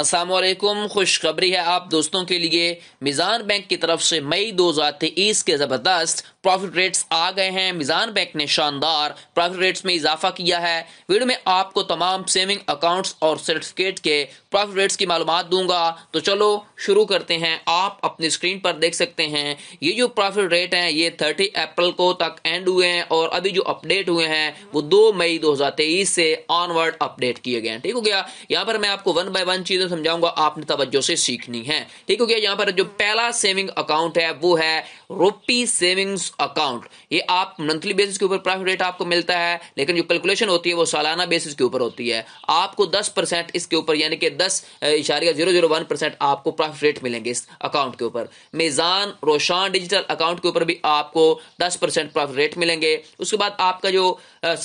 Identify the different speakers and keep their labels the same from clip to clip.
Speaker 1: असलम खुशखबरी है आप दोस्तों के लिए मिज़ान बैंक की तरफ से मई दो हज़ार तेईस के ज़बरदस्त प्रॉफिट रेट्स आ गए हैं मिज़ान बैंक ने शानदार प्रॉफिट रेट्स में इजाफा किया है वीडियो में आपको तमाम सेविंग अकाउंट्स और सर्टिफिकेट के प्रॉफिट रेट्स की मालूम दूंगा तो चलो शुरू करते हैं आप अपनी स्क्रीन पर देख सकते हैं ये जो प्रॉफिट रेट है ये थर्टी अप्रैल को तक एंड हुए हैं और अभी जो अपडेट हुए हैं वो दो मई दो हज़ार तेईस से ऑनवर्ड अपडेट किए गए हैं ठीक हो गया यहाँ पर मैं आपको वन बाई वन चीज़ चीज़ें तो समझाऊंगा आपने तवज्जो से सीखनी है ठीक हो गया यहाँ पर जो पहला सेविंग अकाउंट है वो है रूपी सेविंग्स अकाउंट ये आप मंथली बेसिस के ऊपर प्रॉफिट रेट आपको मिलता है लेकिन जो कैलकुलेशन होती है वो सालाना बेसिस के ऊपर होती है आपको दस परसेंट इसके ऊपर यानी कि दस इशारिया जीरो जीरो वन परसेंट आपको प्रॉफिट रेट मिलेंगे इस अकाउंट के ऊपर मेज़ान रोशान डिजिटल अकाउंट के ऊपर भी आपको दस परसेंट प्रॉफिट रेट मिलेंगे उसके बाद आपका जो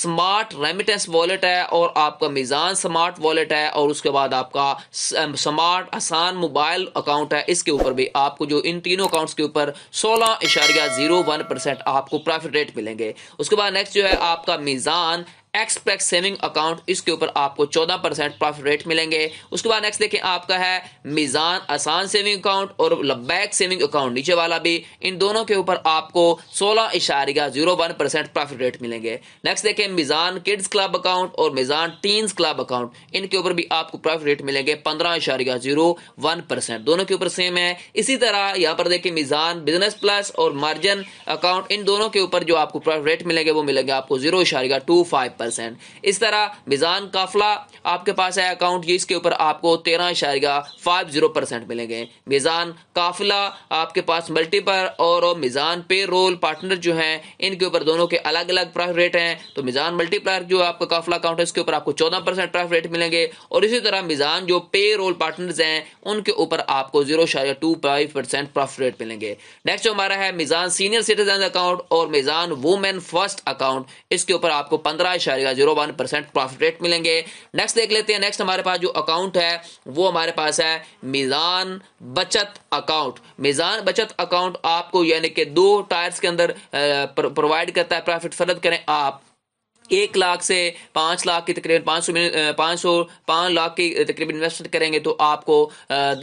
Speaker 1: स्मार्ट रेमिटेंस वॉलेट है और आपका मेजान स्मार्ट वॉलेट है और उसके बाद आपका स्मार्ट आसान मोबाइल अकाउंट है इसके ऊपर भी आपको जो इन तीनों अकाउंट्स के ऊपर सोलह इशारिया जीरो वन परसेंट आपको प्रॉफिट रेट मिलेंगे उसके बाद नेक्स्ट जो है आपका मीज़ान एक्सपेक्ट सेविंग अकाउंट इसके ऊपर आपको 14 परसेंट प्रॉफिट रेट मिलेंगे उसके बाद नेक्स्ट देखें आपका है मिजान आसान सेविंग अकाउंट और लबैक सेविंग अकाउंट नीचे वाला भी इन दोनों के ऊपर आपको सोलह इशारिया zero one percent profit rate मिलेंगे नेक्स्ट देखें मिजान किड्स क्लब अकाउंट और मिजान टीन्स क्लब अकाउंट इनके ऊपर भी आपको प्रॉफिट रेट मिलेंगे पंद्रह इशारिया जीरो वन परसेंट दोनों के ऊपर सेम है इसी तरह यहाँ पर देखें मिजान बिजनेस प्लस और मार्जिन अकाउंट इन दोनों के ऊपर जो आपको प्रॉफिट रेट मिलेंगे वो मिलेंगे आपको जीरो इशारिया टू फाइव परसेंट इस तरह मिज़ान काफला आपके पास है अकाउंट ये इसके ऊपर आपको तेरह इशारिया फाइव जीरो परसेंट मिलेंगे मिज़ान काफिला आपके पास मल्टीपल और मिज़ान पे रोल पार्टनर जो हैं इनके ऊपर दोनों के अलग अलग प्राइस रेट हैं तो मिज़ान मल्टीप्लायर जो आपका काफिला अकाउंट है इसके ऊपर आपको चौदह परसेंट प्राइस रेट मिलेंगे और इसी तरह मिज़ान जो पे रोल पार्टनर है उनके ऊपर आपको जीरो इशारिया two five percent profit rate मिलेंगे नेक्स्ट जो हमारा है मिज़ान सीनियर सिटीजन अकाउंट और मिज़ान वुमेन फर्स्ट अकाउंट इसके ऊपर आपको पंद्रह अशारिया zero one percent profit rate मिलेंगे नेक्स्ट देख लेते हैं नेक्स्ट हमारे पास जो अकाउंट है वो हमारे पास है मिज़ान बचत अकाउंट मिज़ान बचत अकाउंट आपको यानी कि दो टायर्स के अंदर प्रोवाइड करता है प्रॉफिट फर्द करें आप एक लाख से पांच लाख की तकरीबन पांच सौ पांच सौ पांच लाख की तकरीबन इन्वेस्टमेंट करेंगे तो आपको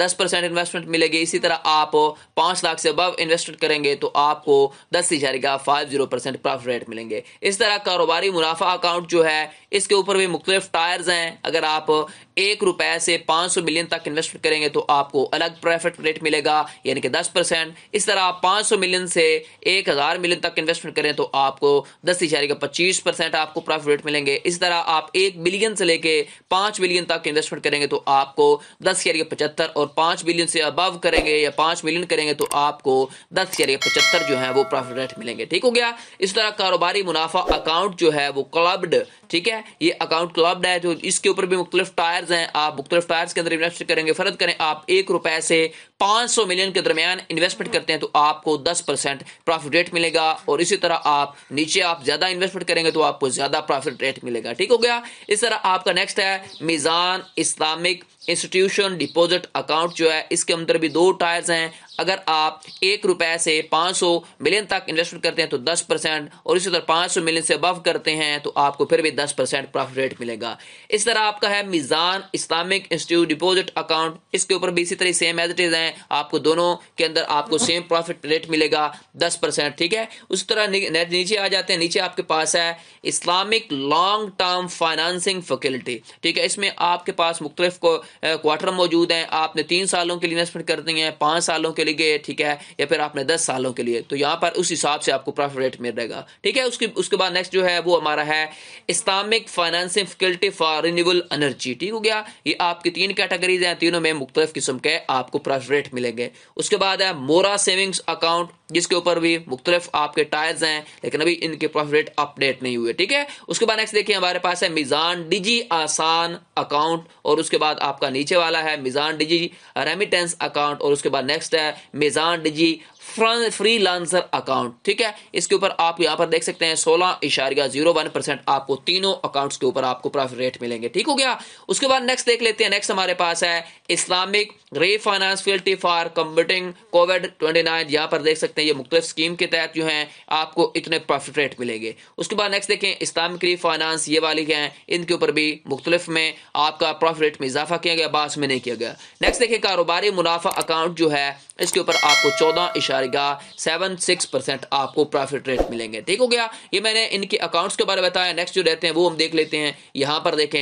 Speaker 1: दस परसेंट इन्वेस्टमेंट मिलेगी इसी तरह आप पांच लाख से अब इन्वेस्टमेंट करेंगे तो आपको दस का five zero percent profit rate मिलेंगे इस तरह कारोबारी मुनाफा अकाउंट जो है इसके ऊपर भी मुख्तलिफ टायर्स हैं अगर आप एक रुपए से पांच सौ मिलियन तक इन्वेस्टमेंट करेंगे तो आपको अलग प्रॉफिट रेट मिलेगा यानी कि दस परसेंट इस तरह आप पांच सौ मिलियन से एक हज़ार मिलियन तक इन्वेस्टमेंट करें तो आपको दस का पच्चीस परसेंट आप आपको प्रॉफिट मिलेंगे इस तरह आप एक बिलियन से लेके पांच बिलियन तक इन्वेस्टमेंट करेंगे तो आपको दस हजार पचहत्तर और पांच बिलियन से अबव करेंगे या पांच मिलियन करेंगे तो आपको दस हजार पचहत्तर जो है वो प्रॉफिट रेट मिलेंगे ठीक हो गया इस तरह कारोबारी मुनाफा अकाउंट जो है वो क्लब्ड ठीक है ये अकाउंट क्लब है जो तो इसके ऊपर भी मुख्तलिफ टायर्स हैं आप मुख्तलिफ टायर्स के अंदर इन्वेस्ट करेंगे फर्द करें आप एक रुपए से 500 मिलियन के दरमियान इन्वेस्टमेंट करते हैं तो आपको 10 परसेंट प्रॉफिट रेट मिलेगा और इसी तरह आप नीचे आप ज़्यादा इन्वेस्टमेंट करेंगे तो आपको ज़्यादा प्रॉफिट रेट मिलेगा ठीक हो गया इस तरह आपका नेक्स्ट है Meezan Islamic institution deposit account जो है इसके अंदर भी दो टायर्स हैं अगर आप एक रुपए से 500 मिलियन तक इन्वेस्टमेंट करते हैं तो 10 परसेंट और इसी तरह 500 मिलियन से अबव करते हैं तो आपको फिर भी 10 परसेंट प्रॉफिट रेट मिलेगा इस तरह आपका है Meezan Islamic institute deposit account इसके ऊपर भी इसी तरह सेम एज इज़ हैं आपको दोनों के अंदर आपको सेम प्रॉफिट रेट मिलेगा दस परसेंट ठीक है उसी तरह नीचे आ जाते हैं नीचे आपके पास है Islamic long term financing faculty ठीक है इसमें आपके पास मुख्तलिफ क्वार्टर मौजूद हैं आपने तीन सालों के लिए इन्वेस्टमेंट करनी है पांच सालों के लिए गए ठीक है या फिर आपने दस सालों के लिए तो यहाँ पर उस हिसाब से आपको प्रॉफिट रेट मिल रहेगा ठीक है उसके उसके बाद नेक्स्ट जो है वो हमारा है Islamic financing faculty for renewable energy ठीक हो गया ये आपकी तीन कैटेगरीज हैं तीनों में मुख्तलिफ किस्म के आपको प्रॉफिट रेट मिलेंगे उसके बाद है मोरा सेविंग्स अकाउंट जिसके ऊपर भी मुख्तलिफ आपके टायर्स हैं लेकिन अभी इनके प्रॉफिट रेट अपडेट नहीं हुए ठीक है उसके बाद नेक्स्ट देखिए हमारे पास है मिज़ान डिजी आसान अकाउंट और उसके बाद आपका नीचे वाला है मिज़ान डिजी रेमिटेंस अकाउंट और उसके बाद नेक्स्ट है मिज़ान डिजी फ्रीलांसर अकाउंट ठीक है इसके ऊपर आप यहां पर देख सकते हैं सोलह इशारिया जीरो वन परसेंट आपको तीनों अकाउंट्स के ऊपर आपको प्रॉफिट रेट मिलेंगे ठीक हो गया उसके बाद नेक्स्ट देख लेते हैं नेक्स्ट हमारे पास है Islamic refinance facility for combating Covid twenty nine यहां पर देख सकते हैं ये मुख्तलिफ स्कीम के तहत जो है आपको इतने प्रॉफिट रेट मिलेंगे उसके बाद नेक्स्ट देखें इस्लामिक रीफाइनेंस ये वाली है इनके ऊपर भी मुख्तलिफ में आपका प्रॉफिट रेट में इजाफा किया गया बास में नहीं किया गया नेक्स्ट देखें कारोबारी मुनाफा अकाउंट जो है इसके ऊपर आपको चौदह इशारेगा सेवन सिक्स परसेंट आपको प्रॉफिट रेट मिलेंगे ठीक हो गया ये मैंने इनके अकाउंट्स के बारे में बताया नेक्स्ट जो रहते हैं वो हम देख लेते हैं यहां पर देखें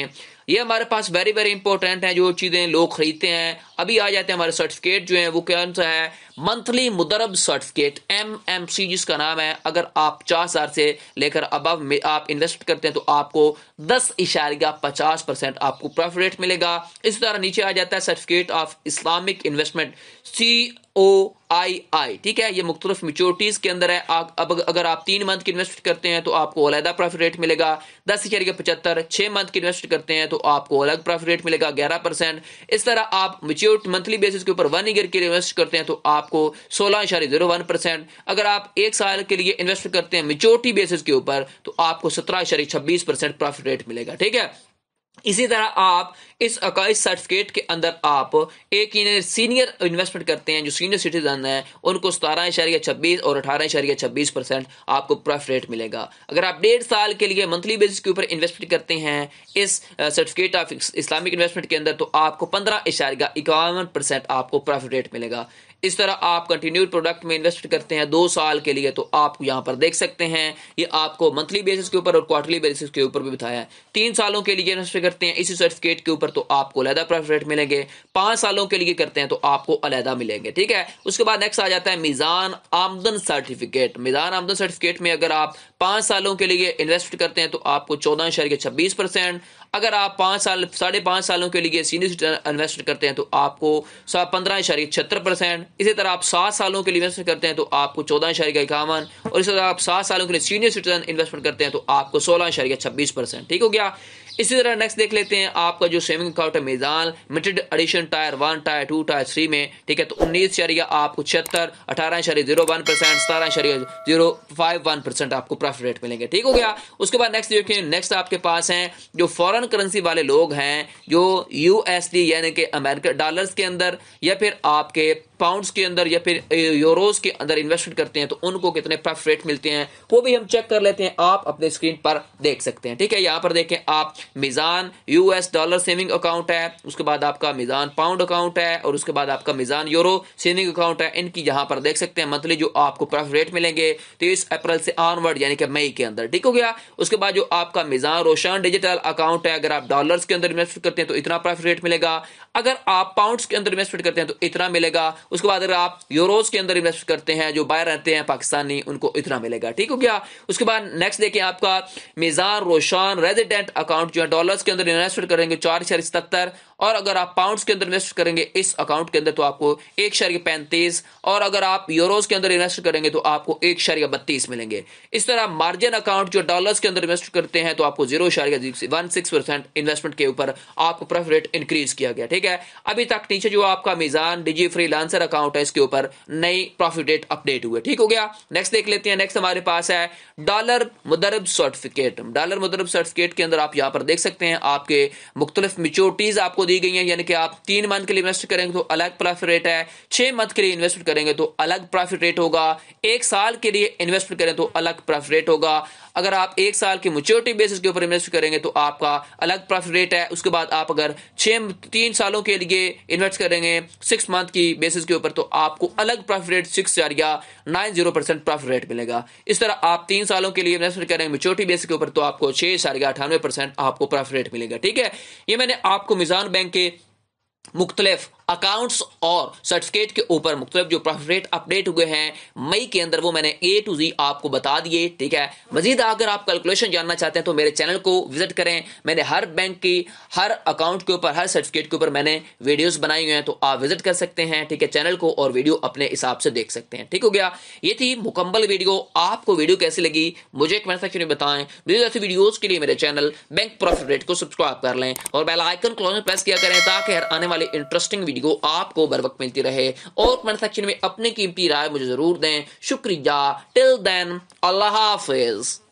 Speaker 1: ये हमारे पास वेरी वेरी इंपॉर्टेंट है जो चीज़ें लोग खरीदते हैं अभी आ जाते हैं हमारे सर्टिफिकेट जो है वो कौन सा है मंथली मुदरब सर्टिफिकेट एम एम सी जिसका नाम है अगर आप चार हज़ार से लेकर अब आप इन्वेस्ट करते हैं तो आपको दस इशारिया पचास परसेंट आपको प्रॉफिट रेट मिलेगा इस तरह नीचे आ जाता है certificate of Islamic investment C O I I ठीक है ये मुख्तलिफ मेच्योरिटीज़ के अंदर है अब अगर आप तीन मंथ की इन्वेस्ट करते हैं तो आपको अलहदा प्रॉफिट रेट मिलेगा दस के पचहत्तर छह मंथ की इन्वेस्ट करते हैं तो आपको अलग प्रॉफिट रेट मिलेगा ग्यारह परसेंट इस तरह आप मेच्योर मंथली बेसिस के ऊपर वन ईयर के लिए इन्वेस्ट करते हैं तो आपको सोलह इशारे जीरो वन परसेंट अगर आप एक साल के लिए इन्वेस्ट करते हैं मेच्योरिटी बेसिस के ऊपर तो आपको सत्रह इशारे छब्बीस परसेंट प्रॉफिट रेट मिलेगा ठीक है इसी तरह आप इस अकाई सर्टिफिकेट के अंदर आप एक सीनियर इन्वेस्टमेंट करते हैं जो सीनियर सिटीजन है उनको सतारह इशारिया छब्बीस और अठारह इशारिया छब्बीस परसेंट आपको प्रॉफिट रेट मिलेगा अगर आप डेढ़ साल के लिए मंथली बेसिस के ऊपर इन्वेस्टमेंट करते हैं इस सर्टिफिकेट ऑफ इस्लामिक इन्वेस्टमेंट के अंदर तो आपको पंद्रह इशारिया इक्यावन परसेंट आपको प्रॉफिट रेट मिलेगा इस तरह आप कंटिन्यू प्रोडक्ट में इन्वेस्ट करते हैं दो साल के लिए तो आप यहां पर देख सकते हैं ये आपको मंथली बेसिस के ऊपर और क्वार्टरली बेसिस के ऊपर भी बताया है तीन सालों के लिए इन्वेस्ट करते हैं इसी सर्टिफिकेट के ऊपर तो आपको अलहदा प्रॉफिट रेट मिलेंगे पांच सालों के लिए करते हैं तो आपको अलहदा मिलेंगे ठीक है उसके बाद नेक्स्ट आ जाता है मिजान आमदन सर्टिफिकेट मिजान आमदन सर्टिफिकेट में अगर आप पांच सालों के लिए इन्वेस्ट करते हैं तो आपको चौदह शेयर के छब्बीस परसेंट अगर आप पांच साल साढ़े पांच सालों के लिए सीनियर सिटीजन इन्वेस्ट करते हैं तो आपको पंद्रह शहरी छिहत्तर परसेंट इसी तरह आप सात सालों के लिए इन्वेस्ट करते हैं तो आपको चौदह शहरी का इक्यावन और इसी तरह आप सात सालों के लिए सीनियर सिटीजन इन्वेस्टमेंट करते हैं तो आपको सोलह का छब्बीस परसेंट ठीक हो गया इसी तरह नेक्स्ट देख लेते हैं आपका जो सेविंग अकाउंट है Meezan limited edition tier one tier two tier three में ठीक है तो उन्नीस शरिया आपको छिहत्तर अठारह शरीर जीरो वन परसेंट सतारह शरीर जीरो फाइव वन परसेंट आपको प्रॉफिट रेट मिलेंगे ठीक हो गया उसके बाद नेक्स्ट देखिए नेक्स्ट आपके पास है जो फॉरन करेंसी वाले लोग हैं जो यूएसडी यानी कि अमेरिका डॉलर के अंदर या फिर आपके पाउंड्स के अंदर या फिर यूरोज के अंदर इन्वेस्टमेंट करते हैं तो उनको कितने प्रॉफिट रेट मिलते हैं वो भी हम चेक कर लेते हैं आप अपने स्क्रीन पर देख सकते हैं ठीक है यहाँ पर देखें आप मिजान यूएस डॉलर सेविंग अकाउंट है उसके बाद आपका मिजान पाउंड अकाउंट है और उसके बाद आपका मिजान यूरो सेविंग अकाउंट है इनकी यहाँ पर देख सकते हैं मंथली जो आपको प्रॉफिट रेट मिलेंगे तेईस तो अप्रैल से ऑनवर्ड यानी कि मई के अंदर ठीक हो गया उसके बाद जो आपका मिजान रोशन डिजिटल अकाउंट है अगर आप डॉलर्स के अंदर इन्वेस्ट करते हैं तो इतना प्रॉफिट रेट मिलेगा अगर आप पाउंड्स के अंदर इन्वेस्टमेंट करते हैं तो इतना मिलेगा उसके बाद अगर आप यूरोज के अंदर इन्वेस्ट करते हैं जो बाहर रहते हैं पाकिस्तानी उनको इतना मिलेगा ठीक हो गया उसके बाद नेक्स्ट देखिए आपका मिजान रोशान रेजिडेंट अकाउंट जो है डॉलर्स के अंदर इन्वेस्टमेंट करेंगे चार शेयर सतर और अगर आप पाउंड्स के अंदर इन्वेस्ट करेंगे इस अकाउंट के अंदर तो आपको एक शेयर के पैंतीस और अगर आप यूरोज के अंदर इन्वेस्ट करेंगे तो आपको एक शेयर या बत्तीस मिलेंगे इस तरह मार्जिन अकाउंट जो डॉलर्स के अंदर इन्वेस्ट करते हैं तो आपको जीरो शेयर या वन सिक्स परसेंट इन्वेस्टमेंट के ऊपर आपको प्रॉफिट रेट इंक्रीज किया गया ठीक ठीक है अभी तक नीचे जो आपका मिजान डिजी फ्री लांसर अकाउंट है इसके ऊपर नई प्रॉफिट डेट अपडेट हुए ठीक हो गया नेक्स्ट देख लेते हैं नेक्स्ट हमारे पास है डॉलर मुदरब सर्टिफिकेट डॉलर मुदरब सर्टिफिकेट के अंदर आप यहां पर देख सकते हैं आपके मुख्तलिफ मिच्योरिटीज आपको दी गई हैं यानी कि आप तीन मंथ के लिए इन्वेस्ट करेंगे तो अलग प्रॉफिट रेट है छह मंथ के लिए इन्वेस्ट करेंगे तो अलग प्रॉफिट रेट होगा एक साल के लिए इन्वेस्ट करें तो अलग प्रॉफिट रेट होगा अगर आप एक साल के मेच्योरिटी बेसिस के ऊपर इन्वेस्ट करेंगे तो आपका अलग प्रॉफिट रेट है उसके बाद आप अगर छह तीन साल सालों के लिए इन्वेस्ट करेंगे सिक्स मंथ की बेसिस के ऊपर तो आपको अलग प्रॉफिट रेट सिक्स चार या nine zero percent profit rate मिलेगा इस तरह आप तीन सालों के लिए इन्वेस्टमेंट करेंगे मेच्योरिटी बेसिस के ऊपर तो आपको छह चार या अठानवे परसेंट आपको प्रॉफिट रेट मिलेगा ठीक है ये मैंने आपको मिजान बैंक के मुख्तलिफ अकाउंट्स और सर्टिफिकेट के ऊपर मुख्तलिफ जो प्रॉफिट रेट अपडेट हुए हैं मई के अंदर वो मैंने ए टू जी आपको बता दिए ठीक है मजीद अगर आप कैलकुलेशन जानना चाहते हैं तो मेरे चैनल को विजिट करें मैंने हर बैंक की हर अकाउंट के ऊपर हर सर्टिफिकेट के ऊपर मैंने वीडियोज बनाई हुई हैं तो आप विजिट कर सकते हैं ठीक है चैनल को और वीडियो अपने हिसाब से देख सकते हैं ठीक हो गया ये थी मुकम्मल वीडियो आपको वीडियो कैसी लगी मुझे कमेंट सेक्शन में बताएं ऐसी वीडियोज के लिए मेरे चैनल बैंक प्रॉफिट रेट को सब्सक्राइब कर लें और बेलाइकन आइकन क्लोज प्रेस किया करें ताकि हर आने वाले इंटरेस्टिंग वीडियो आपको बर वक्त मिलती रहे और कमेंट सेक्शन में अपनी कीमती राय मुझे ज़रूर दें शुक्रिया टिल देन अल्लाह हाफिज़